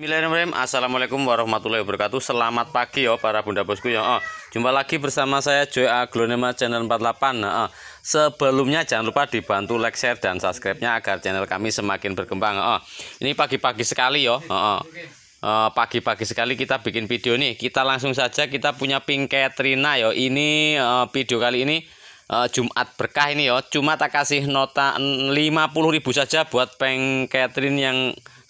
Bismillahirrahmanirrahim Assalamualaikum warahmatullahi wabarakatuh Selamat pagi ya para bunda bosku ya oh, Jumpa lagi bersama saya Joy Aglonema Channel 48 nah, oh. Sebelumnya jangan lupa dibantu like, share, dan subscribe-nya Agar channel kami semakin berkembang oh, Ini pagi-pagi sekali ya oh, oh. Pagi-pagi sekali kita bikin video nih Kita langsung saja kita punya pink Katrina ya Ini video kali ini Jumat berkah ini ya Cuma tak kasih nota 50 ribu saja buat pink Catherine yang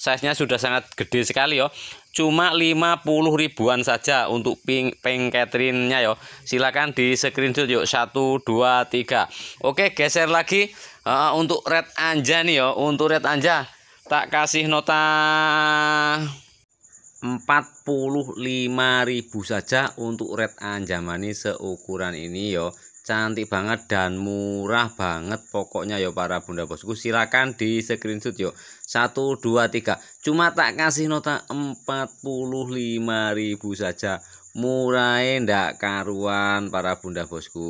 size-nya sudah sangat gede sekali yo. Cuma 50 ribuan saja untuk pink ping Catherine-nya yo. Silakan di screenshot yuk 1 2 3. Oke, geser lagi uh, untuk red anja nih yo. Untuk red anja tak kasih nota 45.000 saja untuk red anja manis seukuran ini yo cantik banget dan murah banget pokoknya yo para bunda bosku silakan di screenshot yuk satu dua tiga cuma tak kasih nota empat puluh lima ribu saja murai ndak karuan para bunda bosku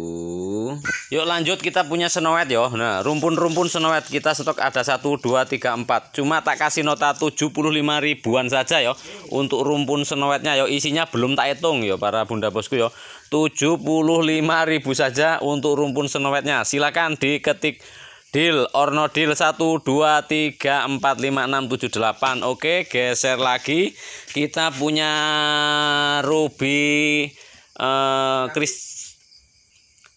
yuk lanjut kita punya senowet yo nah rumpun-rumpun senowet kita stok ada satu dua tiga empat cuma tak kasih nota tujuh puluh lima ribuan saja yo untuk rumpun senowetnya yo isinya belum tak hitung yo para bunda bosku yo lima ribu saja untuk rumpun senowetnya silakan diketik Deal or no deal 1 2 3 4 5 6 7 8. Oke, geser lagi. Kita punya Ruby eh uh, Chris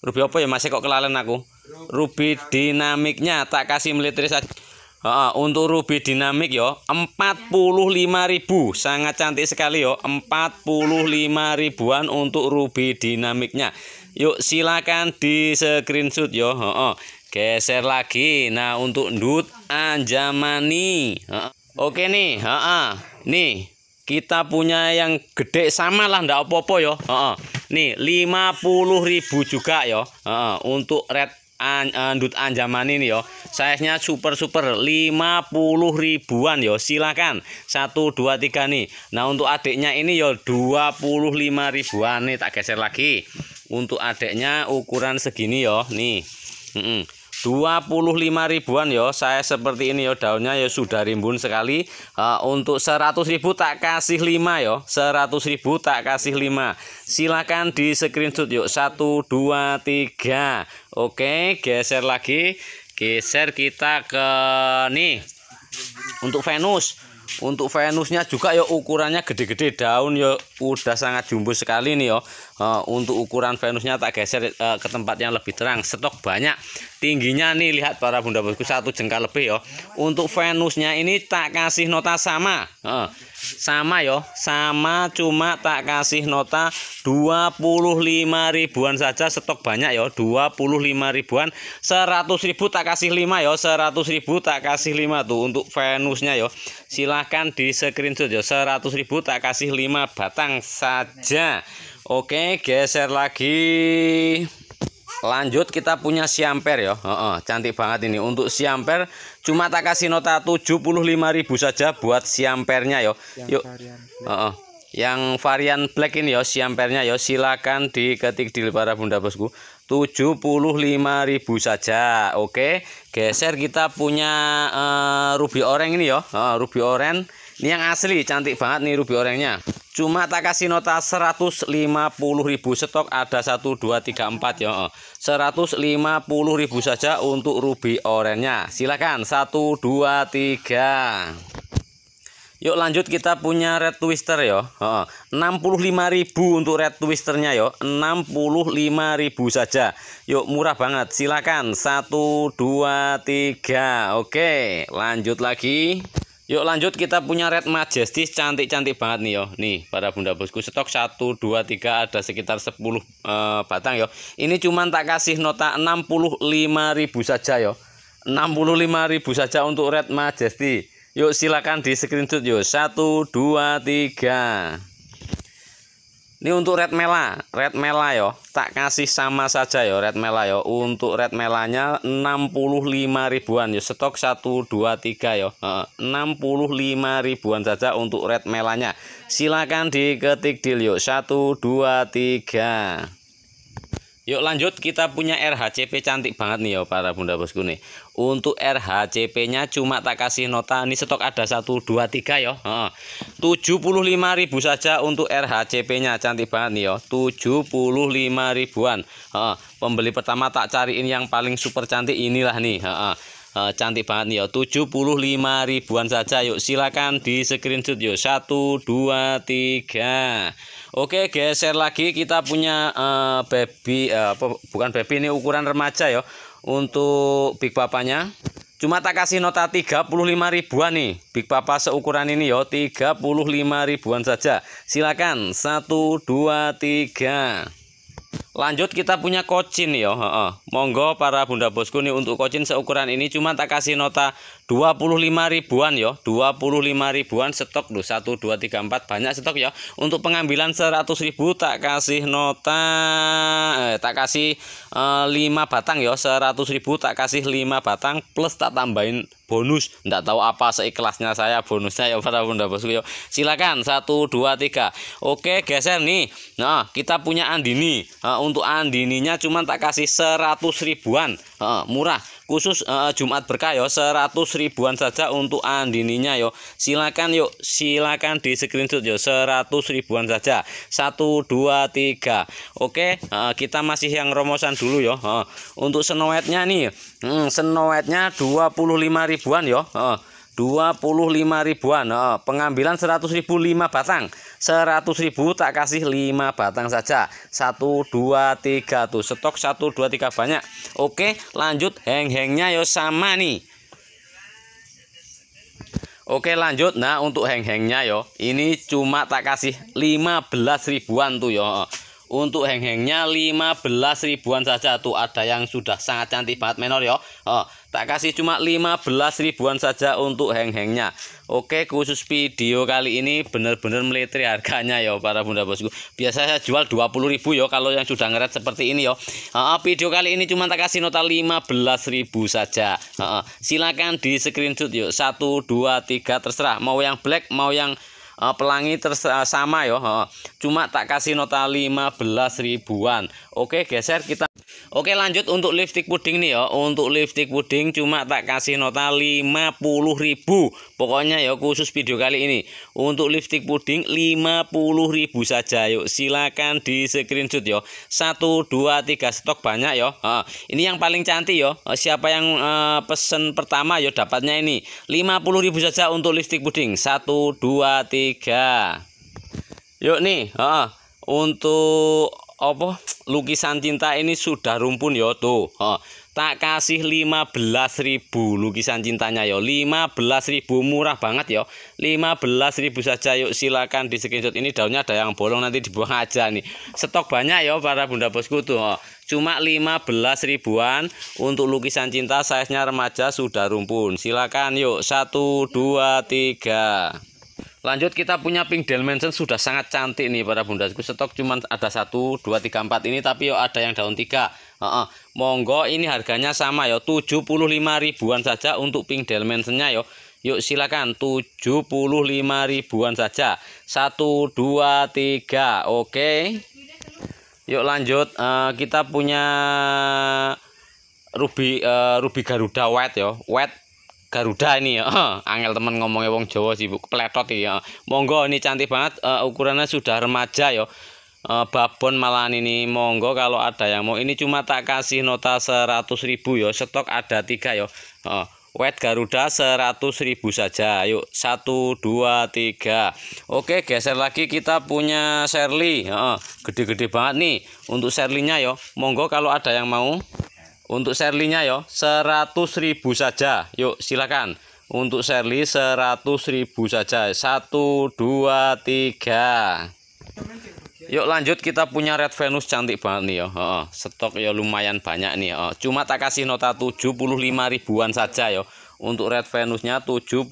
Ruby apa ya? Masih kok kelalen aku. Ruby dinamiknya tak kasih militer saja Uh, untuk ruby dinamik yo 45.000 sangat cantik sekali yo 45 ribuan untuk ruby dinamiknya yuk silakan di screenshot yo uh, uh geser lagi nah untuk ndut anjamani oke nih ha nih kita punya yang gede sama lah ndak apa-apa yo ha nih ribu juga yo ha untuk red an, eh, ndut anjamani nih yo size-nya super super 50 ribuan yo silakan satu dua tiga nih nah untuk adiknya ini yo 25 ribuan nih tak geser lagi untuk adiknya ukuran segini yo nih mm -mm. 25 ribuan yo saya seperti ini yo daunnya ya sudah rimbun sekali uh, untuk 100 ribu tak kasih 5 yo 100 ribu tak kasih 5 silakan di screenshot yuk 1 2 3 Oke geser lagi geser kita ke nih untuk Venus untuk Venusnya juga ya ukurannya gede-gede daun ya udah sangat jumbo sekali nih ya. Uh, untuk ukuran Venusnya tak geser uh, ke tempat yang lebih terang. Stok banyak. Tingginya nih lihat para bunda bosku satu jengkal lebih ya. Untuk Venusnya ini tak kasih nota sama. Uh, sama yo sama cuma tak kasih nota 25 ribuan saja stok banyak yo 25 ribuan 100 ribu tak kasih 5 yo 100 ribu tak kasih 5 tuh untuk Venusnya yo silahkan di screenshot yo 100 ribu tak kasih 5 batang saja oke geser lagi Lanjut kita punya Siamper ya. Uh -uh, cantik banget ini. Untuk Siamper cuma tak kasih nota ribu saja buat Siampernya ya. Yuk. Uh -uh. Yang varian black ini ya Siampernya ya silakan diketik di para bunda bosku. ribu saja. Oke. Geser kita punya uh, ruby oranye ini ya. Uh, ruby oranye. Ini yang asli cantik banget nih ruby oranye Cuma tak kasih nota 150.000 stok ada 1 2 3 4 ya. 150.000 saja untuk ruby orennya. Silakan 1 2 3. Yuk lanjut kita punya red twister ya. Heeh. 65.000 untuk red twisternya ya. 65.000 saja. Yuk murah banget. Silakan 1 2 3. Oke, lanjut lagi. Yuk lanjut kita punya red majestic cantik-cantik banget nih yo. Nih para bunda bosku stok 1 2 3 ada sekitar 10 eh, batang yo. Ini cuman tak kasih nota 65.000 saja yo. 65.000 saja untuk red Majesty. Yuk silakan di screenshot yo. 1 2 3 ini untuk red mela, red mela yo. Tak kasih sama saja yo red mela yo. Untuk red melanya 65 ribuan yo. Stok satu dua tiga yo. Heeh, 65 ribuan saja untuk red melanya. Silakan diketik di yo. satu dua tiga Yuk lanjut kita punya RHCP cantik banget nih ya para bunda bosku nih. Untuk RHCP-nya cuma tak kasih nota ini stok ada 1 2 3 ya. Heeh. ribu saja untuk RHCP-nya cantik banget nih ya. 75 ribuan. Heeh. Pembeli pertama tak cariin yang paling super cantik inilah nih. Heeh. cantik banget nih ya 75 ribuan saja yuk silakan di screenshot yuk 1 2 3 Oke, geser lagi kita punya uh, baby uh, bukan baby ini ukuran remaja ya untuk Big Papanya. Cuma tak kasih nota 35 ribuan nih. Big Papa seukuran ini yo ya, 35 ribuan saja. Silakan 1 2 3. Lanjut kita punya kocin ya. Monggo para bunda bosku nih untuk kocin seukuran ini cuma tak kasih nota 25 ribuan ya 25 ribuan stok loh 1 2 3 4 banyak stok ya untuk pengambilan 100 ribu tak kasih nota eh, tak kasih eh, 5 batang ya 100 ribu tak kasih 5 batang plus tak tambahin bonus enggak tahu apa seikhlasnya saya bonusnya ya para bunda bosku ya silakan 1 2 3 oke geser nih nah kita punya Andini nah, untuk Andininya cuman tak kasih 100 ribuan nah, murah khusus uh, Jumat berkah yo ya, 100 ribuan saja untuk andininya yo ya. silakan yuk silakan di screenshot yo ya, 100 ribuan saja 1 2 3 Oke uh, kita masih yang romosan dulu yo uh, eh. untuk senowetnya nih hmm, senowetnya 25 ribuan yo uh, 25 ribuan uh, pengambilan 100 ribu 5 batang Seratus ribu tak kasih lima batang saja satu dua tiga tuh stok satu dua tiga banyak Oke lanjut heng-hengnya yo sama nih Oke lanjut Nah untuk heng-hengnya yo Ini cuma tak kasih lima belas ribuan tuh yo untuk heng-hengnya 15 ribuan saja tuh ada yang sudah sangat cantik banget menor ya. Oh, tak kasih cuma 15 ribuan saja untuk heng-hengnya. Oke, khusus video kali ini benar-benar meletri harganya ya para bunda bosku. Biasanya jual 20 ribu ya kalau yang sudah ngeret seperti ini ya. Oh, video kali ini cuma tak kasih nota 15 ribu saja. Oh, silakan di screenshot yuk 1 2 3 terserah mau yang black mau yang Eh, pelangi sama ya cuma tak kasih nota 15 ribuan oke geser kita oke lanjut untuk lipstick puding nih ya untuk lipstick puding cuma tak kasih nota 50 ribu pokoknya ya khusus video kali ini untuk lipstick puding 50 ribu saja yuk silakan di screenshot ya 1 2 3 stok banyak ya ini yang paling cantik ya siapa yang eh, pesen pertama ya dapatnya ini 50 ribu saja untuk lipstick puding 1 2 3 tiga yuk nih uh, untuk apa lukisan cinta ini sudah rumpun yo ya, tuh uh, tak kasih 15.000 lukisan cintanya yo ya. 15.000 murah banget yo ya. 15.000 saja yuk silakan di screenshot ini daunnya ada yang bolong nanti dibuang aja nih stok banyak yo para bunda bosku tuh oh. cuma belas ribuan untuk lukisan cinta size-nya remaja sudah rumpun silakan yuk 1 2 3 Lanjut kita punya pink dimension sudah sangat cantik nih para bundasku. Stok cuma ada 1 2 3 4 ini tapi yo ada yang daun 3. uh -uh. Monggo ini harganya sama ya 75 ribuan saja untuk pink dimensionnya yo. Yuk silakan 75 ribuan saja. 1 2 3. Oke. okay. Yuk lanjut uh, kita punya ruby uh, ruby garuda white yo. White Garuda ini ya. Angel temen ngomongnya wong Jawa sih, Bu. Pletot ya. Monggo ini cantik banget uh, ukurannya sudah remaja ya. Uh, babon malahan ini monggo kalau ada yang mau ini cuma tak kasih nota 100 ribu ya stok ada tiga ya uh, wet garuda 100 ribu saja yuk 1 2 3 oke geser lagi kita punya Sherly gede-gede uh, banget nih untuk Sherly-nya ya monggo kalau ada yang mau untuk serlinya yo, seratus ribu saja. Yuk silakan. Untuk seratus ribu saja. Satu dua tiga. Yuk lanjut kita punya Red Venus cantik banget nih ya. Oh, stok ya lumayan banyak nih ya. Cuma tak kasih nota 75 ribuan saja ya. Untuk red venusnya 75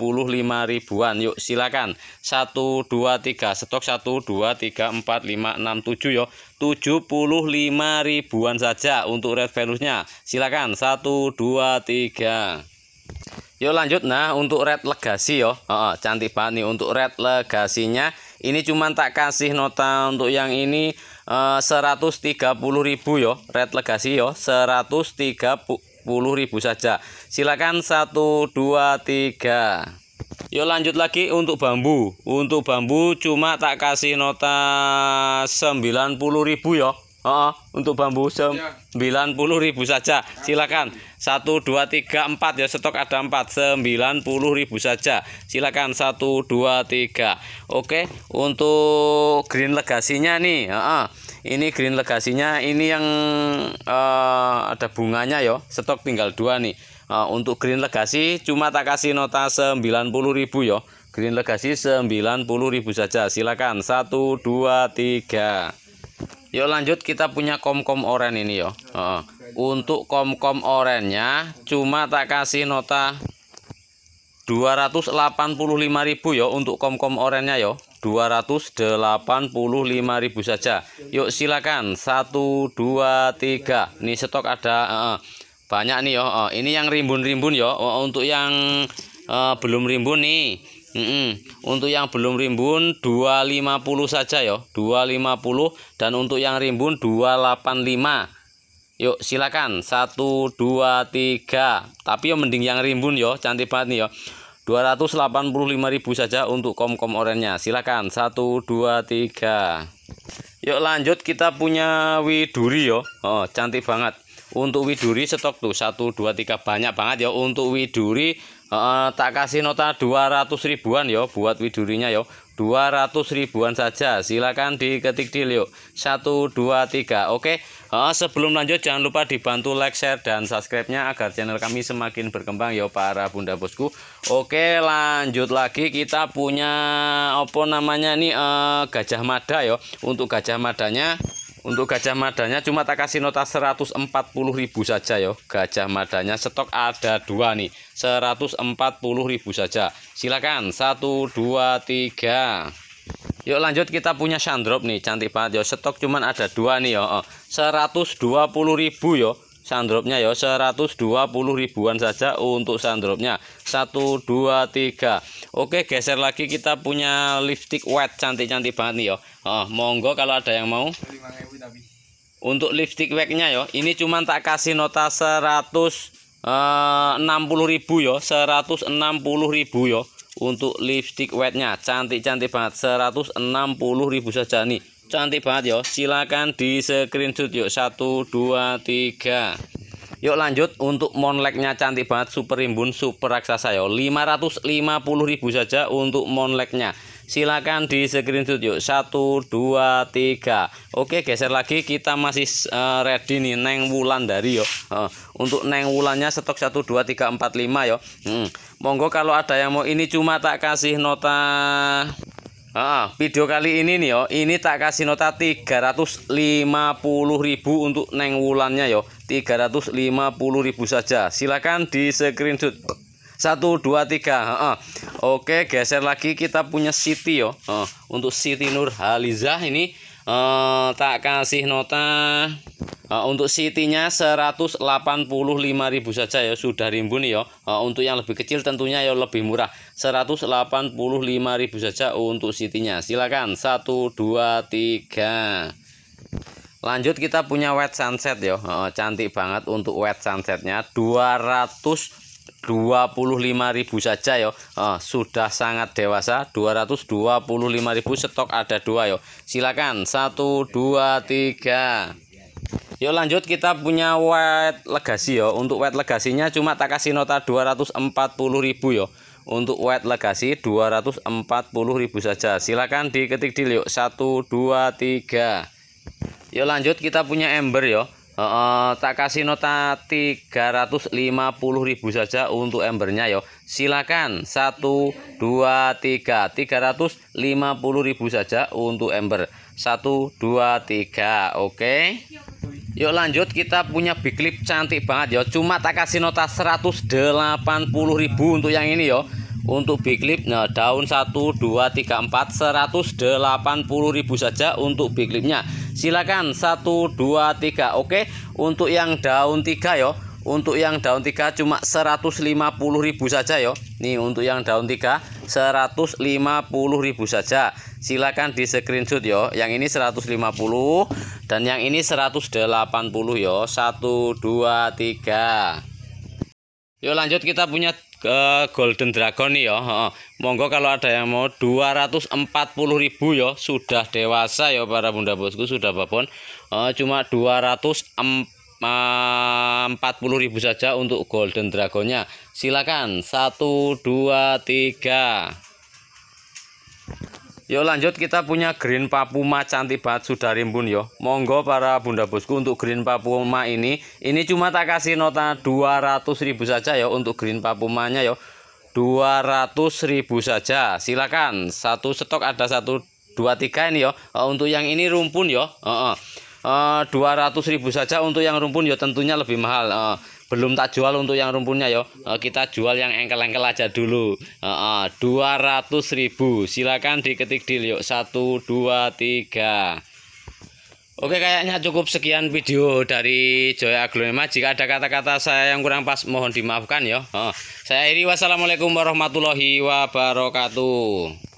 ribuan. Yuk silakan. 1 2 3 stok 1 2 3 4 5 6 7 yuk 75 ribuan saja untuk red venusnya. Silakan 1 2 3 Yuk lanjut nah untuk red legasi yo. Oh, oh, cantik banget nih untuk red legasinya. Ini cuma tak kasih nota untuk yang ini eh, 130 ribu yo. Red legasi yo 130 ribu saja. Silakan 1 2 3. Yuk lanjut lagi untuk bambu. Untuk bambu cuma tak kasih nota ribu ya. Oh, untuk bambu 90.000 saja. Silakan. 1 2 3 4 ya stok ada 4. 90.000 saja. Silakan 1 2 3. Oke, untuk green legasinya nih, ini green legasinya ini yang uh, ada bunganya yo ya. stok tinggal dua nih uh, untuk green legasi cuma tak kasih nota 90.000 yo ya. green legasi 90.000 saja silakan 1 2 3 yuk lanjut kita punya kom-kom oren ini yo ya. uh, untuk kom-kom orennya cuma tak kasih nota 285.000 yo untuk kom-kom orennya yo 285.000 saja. Yuk silakan 1 2 3. Nih stok ada uh, banyak nih yo. Uh, oh. ini yang rimbun-rimbun yo. Uh, untuk yang uh, belum rimbun nih. Uh -uh. Untuk yang belum rimbun 250 saja yo. 250 dan untuk yang rimbun 285. Yuk silakan 1 2 3. Tapi yo mending yang rimbun yo, cantik banget nih yo. 285.000 saja untuk kom-kom orennya. Silakan 1 2 3. Yuk lanjut kita punya widuri yo. Oh, cantik banget. Untuk widuri stok tuh 1 2 3 banyak banget ya untuk widuri uh, tak kasih nota 200 ribuan yo buat widurinya yo. 200 ribuan saja. Silakan diketik di yuk. 1 2 3. Oke. Oh, sebelum lanjut jangan lupa dibantu like, share dan subscribe-nya agar channel kami semakin berkembang ya para bunda bosku. Oke, lanjut lagi kita punya apa namanya nih eh, uh, gajah mada ya. Untuk gajah madanya untuk gajah madanya cuma tak kasih nota ribu saja ya. Gajah madanya stok ada dua nih. ribu saja. Silakan 1 2 3 Yuk lanjut kita punya sandrop nih cantik banget yo. Stok cuman ada dua nih yo. 120 ribu yo sandropnya yo. 120 ribuan saja untuk sandropnya. 1 2 3. Oke, geser lagi kita punya lipstick wet cantik-cantik banget nih yo. Oh, monggo kalau ada yang mau. Untuk lipstick wetnya yo, ini cuman tak kasih nota 160 eh, ribu yo, 160 ribu yo untuk lipstick wetnya cantik-cantik banget 160.000 saja nih cantik banget ya silakan di screenshot yuk 1 2 3 yuk lanjut untuk monleknya cantik banget super rimbun super raksasa yo 550.000 saja untuk monleknya silakan di screenshot yuk satu dua tiga oke geser lagi kita masih uh, ready nih neng wulan dari yo uh, untuk neng wulannya stok satu dua tiga empat lima yo hmm. monggo kalau ada yang mau ini cuma tak kasih nota Ah, video kali ini nih yo, ini tak kasih nota 350.000 untuk neng wulannya yo. 350.000 saja. Silakan di screenshot. 1 2 3. Heeh. Oke, geser lagi kita punya Siti yo. Oh, untuk Siti Nurhalizah ini uh, tak kasih nota uh, untuk Sitinya ribu saja ya, sudah rimbun ya. Uh, untuk yang lebih kecil tentunya ya lebih murah. ribu saja untuk Sitinya. Silakan 1 2 3 Lanjut kita punya wet sunset ya. Uh, cantik banget untuk wet sunsetnya 200 25.000 saja ya. oh, sudah sangat dewasa 225.000 stok ada dua ya. Silakan 1 2 3 Yuk lanjut kita punya wet legasi ya. Untuk wet legasinya cuma tak kasih nota 240.000 ya. Untuk wet legasi 240.000 saja. Silakan diketik di yuk 1 2 3. Yuk lanjut kita punya ember ya. Uh, tak kasih nota 350 ribu saja untuk embernya yo. Silakan 1 2 3 350 ribu saja untuk ember. 1 2 3. Oke. Okay? Yuk lanjut kita punya big clip cantik banget yo. Cuma tak kasih nota 180 ribu untuk yang ini yo. Untuk big clip nah daun 1 2 3 4 ribu saja untuk big clipnya Silakan 1 2 3. Oke, untuk yang daun 3 yo. Untuk yang daun 3 cuma 150.000 saja yo. Nih untuk yang daun 3 150.000 saja. Silakan di screenshot yo. Yang ini 150 dan yang ini 180 yo. 1 2 3. Yuk lanjut kita punya ke Golden Dragon nih ya. Monggo kalau ada yang mau ribu ya sudah dewasa ya para bunda bosku sudah babon. cuma 240 ribu saja untuk golden dragonnya silakan satu dua tiga Yuk lanjut kita punya green papuma cantik banget sudah rimbun yo. Monggo para bunda bosku untuk green papuma ini. Ini cuma tak kasih nota 200 ribu saja yo untuk green papumanya yo. 200 ribu saja. Silakan. Satu stok ada satu dua tiga ini yo. Eh, untuk yang ini rumpun yo. Eh, eh. Dua ratus ribu saja untuk yang rumpun yo. tentunya lebih mahal belum tak jual untuk yang rumpunnya ya kita jual yang engkel-engkel aja dulu dua ratus ribu silakan diketik di yuk satu dua tiga Oke kayaknya cukup sekian video dari Joy Aglonema Jika ada kata-kata saya yang kurang pas mohon dimaafkan ya oh, Saya Iri wassalamualaikum warahmatullahi wabarakatuh